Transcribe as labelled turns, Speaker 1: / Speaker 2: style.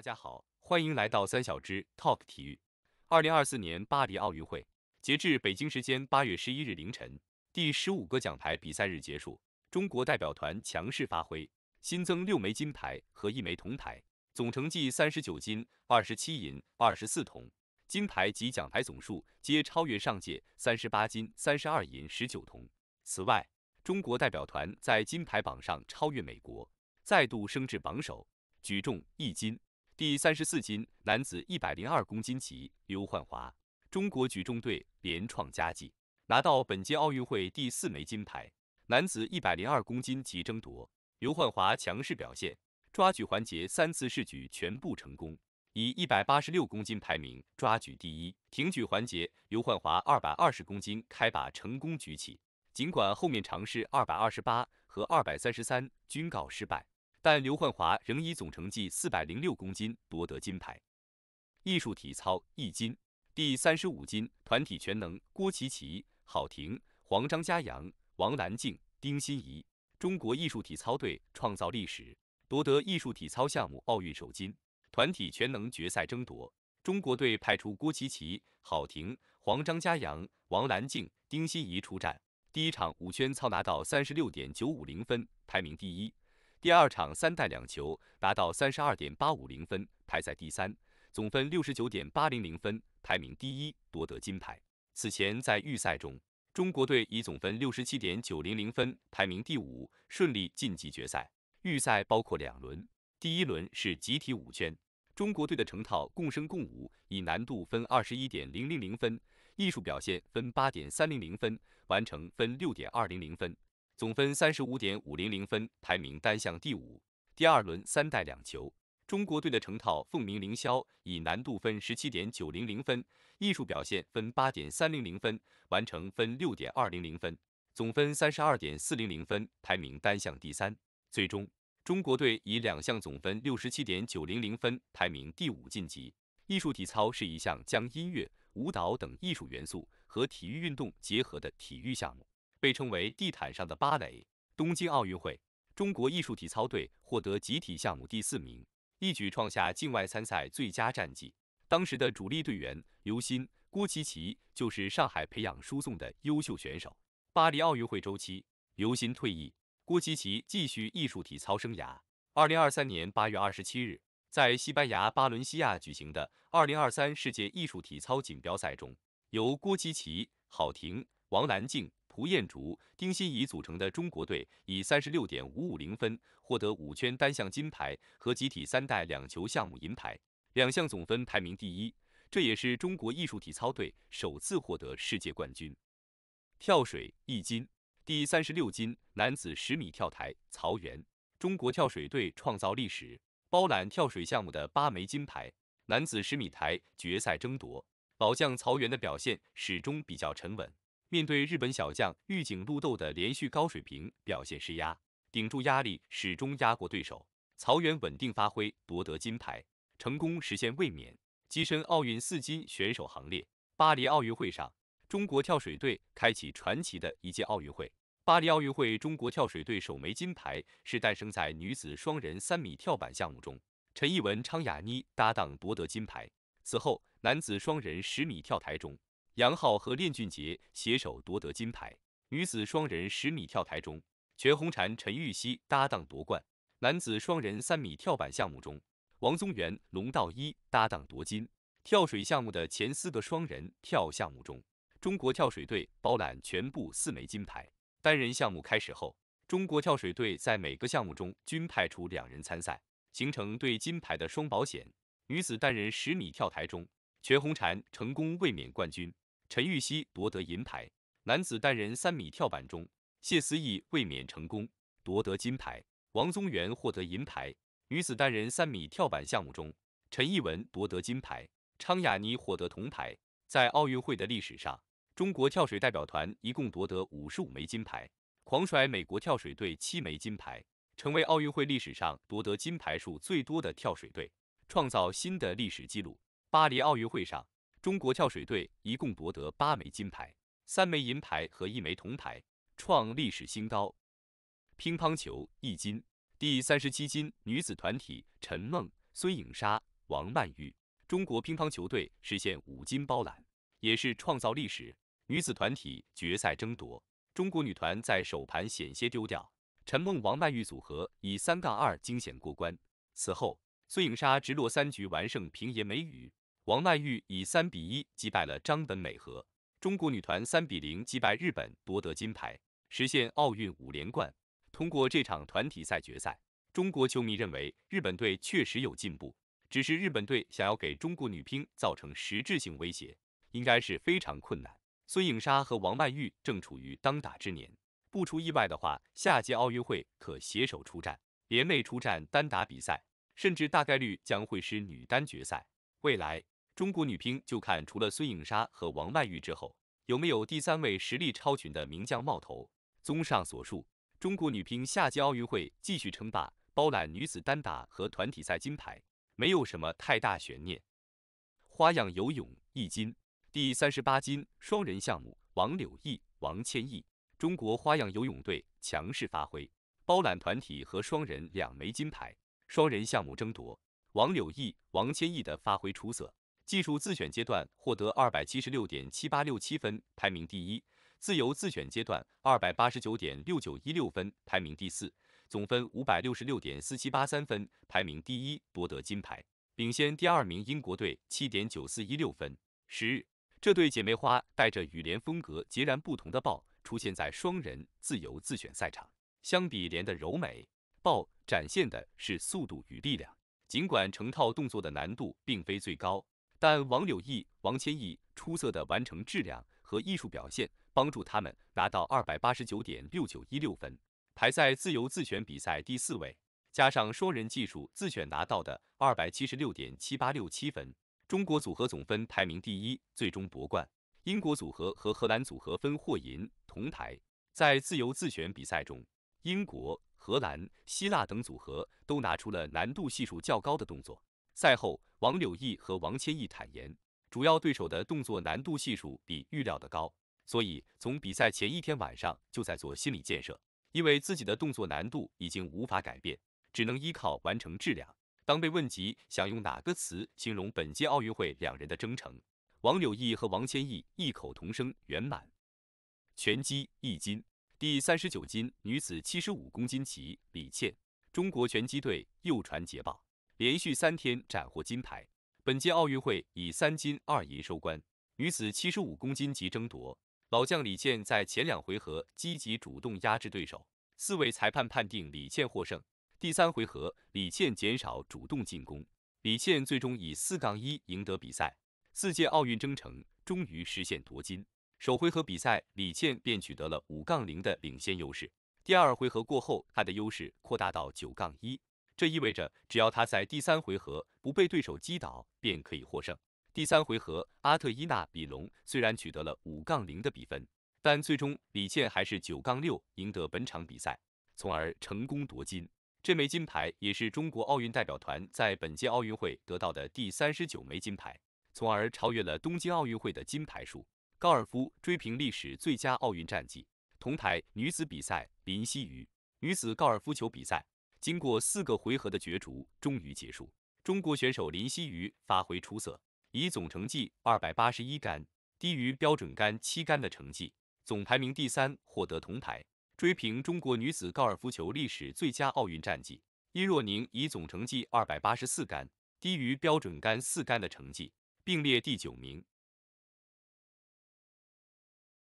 Speaker 1: 大家好，欢迎来到三小只 Talk 体育。二零二四年巴黎奥运会，截至北京时间八月十一日凌晨，第十五个奖牌比赛日结束，中国代表团强势发挥，新增六枚金牌和一枚铜牌，总成绩三十九金、二十七银、二十四铜，金牌及奖牌总数皆超越上届三十八金、三十二银、十九铜。此外，中国代表团在金牌榜上超越美国，再度升至榜首，举重一金。第三十四金，男子一百零二公斤级，刘焕华，中国举重队连创佳绩，拿到本届奥运会第四枚金牌。男子一百零二公斤级争夺，刘焕华强势表现，抓举环节三次试举全部成功，以一百八十六公斤排名抓举第一。挺举环节，刘焕华二百二十公斤开把成功举起，尽管后面尝试二百二十八和二百三十三均告失败。但刘焕华仍以总成绩四百零六公斤夺得金牌。艺术体操一金，第三十五金团体全能。郭琪琪、郝婷、黄张嘉阳、王兰静、丁欣怡，中国艺术体操队创造历史，夺得艺术体操项目奥运首金。团体全能决赛争夺，中国队派出郭琪琪、郝婷、黄张嘉阳、王兰静、丁欣怡出战。第一场五圈操拿到三十六点九五零分，排名第一。第二场三代两球拿到三十二点八五零分，排在第三，总分六十九点八零零分，排名第一，夺得金牌。此前在预赛中，中国队以总分六十七点九零零分排名第五，顺利晋级决赛。预赛包括两轮，第一轮是集体五圈，中国队的成套《共生共舞》以难度分二十一点零零零分，艺术表现分八点三零零分，完成分六点二零零分。总分三十五点五零零分，排名单项第五。第二轮三代两球，中国队的成套《凤鸣凌霄》以难度分十七点九零零分，艺术表现分八点三零零分，完成分六点二零零分，总分三十二点四零零分，排名单项第三。最终，中国队以两项总分六十七点九零零分排名第五晋级。艺术体操是一项将音乐、舞蹈等艺术元素和体育运动结合的体育项目。被称为地毯上的芭蕾。东京奥运会，中国艺术体操队获得集体项目第四名，一举创下境外参赛最佳战绩。当时的主力队员刘鑫、郭琪琪就是上海培养输送的优秀选手。巴黎奥运会周期，刘鑫退役，郭琪琪继续艺术体操生涯。二零二三年八月二十七日，在西班牙巴伦西亚举行的二零二三世界艺术体操锦标赛中，由郭琪琪、郝婷、王兰静。吴彦竹、丁欣怡组成的中国队以三十六点五五零分获得五圈单项金牌和集体三带两球项目银牌，两项总分排名第一。这也是中国艺术体操队首次获得世界冠军。跳水一金，第三十六金，男子十米跳台，曹源，中国跳水队创造历史，包揽跳水项目的八枚金牌。男子十米台决赛争夺，老将曹源的表现始终比较沉稳。面对日本小将玉井陆斗的连续高水平表现施压，顶住压力始终压过对手，曹原稳定发挥夺得金牌，成功实现卫冕，跻身奥运四金选手行列。巴黎奥运会上，中国跳水队开启传奇的一届奥运会。巴黎奥运会中国跳水队首枚金牌是诞生在女子双人三米跳板项目中，陈艺文、昌雅妮搭档夺得金牌。此后，男子双人十米跳台中。杨昊和练俊杰携手夺得金牌。女子双人十米跳台中，全红婵、陈芋汐搭档夺冠。男子双人三米跳板项目中，王宗源、龙道一搭档夺金。跳水项目的前四个双人跳项目中，中国跳水队包揽全部四枚金牌。单人项目开始后，中国跳水队在每个项目中均派出两人参赛，形成对金牌的双保险。女子单人十米跳台中，全红婵成功卫冕冠军，陈芋汐夺得银牌。男子单人三米跳板中，谢思义卫冕成功，夺得金牌；王宗源获得银牌。女子单人三米跳板项目中，陈艺文夺得金牌，昌雅妮获得铜牌。在奥运会的历史上，中国跳水代表团一共夺得五十五枚金牌，狂甩美国跳水队七枚金牌，成为奥运会历史上夺得金牌数最多的跳水队，创造新的历史纪录。巴黎奥运会上，中国跳水队一共夺得八枚金牌、三枚银牌和一枚铜牌，创历史新高。乒乓球一金，第三十七金，女子团体，陈梦、孙颖莎、王曼玉，中国乒乓球队实现五金包揽，也是创造历史。女子团体决赛争夺，中国女团在首盘险些丢掉，陈梦、王曼玉组合以三杠二惊险过关。此后，孙颖莎直落三局完胜平野美宇。王曼玉以三比一击败了张本美和，中国女团三比零击败日本，夺得金牌，实现奥运五连冠。通过这场团体赛决赛，中国球迷认为日本队确实有进步，只是日本队想要给中国女乒造成实质性威胁，应该是非常困难。孙颖莎和王曼玉正处于当打之年，不出意外的话，下届奥运会可携手出战，联袂出战单打比赛，甚至大概率将会是女单决赛。未来。中国女乒就看除了孙颖莎和王曼玉之后，有没有第三位实力超群的名将冒头。综上所述，中国女乒夏季奥运会继续称霸，包揽女子单打和团体赛金牌，没有什么太大悬念。花样游泳一金，第三十八金双人项目，王柳毅、王千艺，中国花样游泳队强势发挥，包揽团体和双人两枚金牌。双人项目争夺，王柳毅、王千艺的发挥出色。技术自选阶段获得二百七十六点七八六七分，排名第一；自由自选阶段二百八十九点六九一六分，排名第四。总分五百六十六点四七八三分，排名第一，夺得金牌，领先第二名英国队七点九四一六分。十日，这对姐妹花带着与联风格截然不同的豹出现在双人自由自选赛场。相比莲的柔美，豹展现的是速度与力量。尽管成套动作的难度并非最高。但王柳毅、王芊懿出色的完成质量和艺术表现，帮助他们拿到二百八十九点六九一六分，排在自由自选比赛第四位。加上双人技术自选拿到的二百七十六点七八六七分，中国组合总分排名第一，最终夺冠。英国组合和荷兰组合分获银、铜牌。在自由自选比赛中，英国、荷兰、希腊等组合都拿出了难度系数较高的动作。赛后，王柳毅和王千懿坦言，主要对手的动作难度系数比预料的高，所以从比赛前一天晚上就在做心理建设，因为自己的动作难度已经无法改变，只能依靠完成质量。当被问及想用哪个词形容本届奥运会两人的征程，王柳毅和王千懿异口同声：圆满。拳击一金，第三十九金，女子七十五公斤级，李倩，中国拳击队又传捷报。连续三天斩获金牌，本届奥运会以三金二银收官。女子七十五公斤级争夺，老将李倩在前两回合积极主动压制对手，四位裁判判定李倩获胜。第三回合，李倩减少主动进攻，李倩最终以四杠一赢得比赛。四届奥运征程终于实现夺金，首回合比赛李倩便取得了五杠零的领先优势，第二回合过后，她的优势扩大到九杠一。这意味着，只要他在第三回合不被对手击倒，便可以获胜。第三回合，阿特伊纳比龙虽然取得了五杠零的比分，但最终李倩还是九杠六赢得本场比赛，从而成功夺金。这枚金牌也是中国奥运代表团在本届奥运会得到的第三十九枚金牌，从而超越了东京奥运会的金牌数，高尔夫追平历史最佳奥运战绩。同台女子比赛，林希妤女子高尔夫球比赛。经过四个回合的角逐，终于结束。中国选手林希妤发挥出色，以总成绩二百八十一杆，低于标准杆七杆的成绩，总排名第三，获得铜牌，追平中国女子高尔夫球历史最佳奥运战绩。殷若宁以总成绩二百八十四杆，低于标准杆四杆的成绩，并列第九名。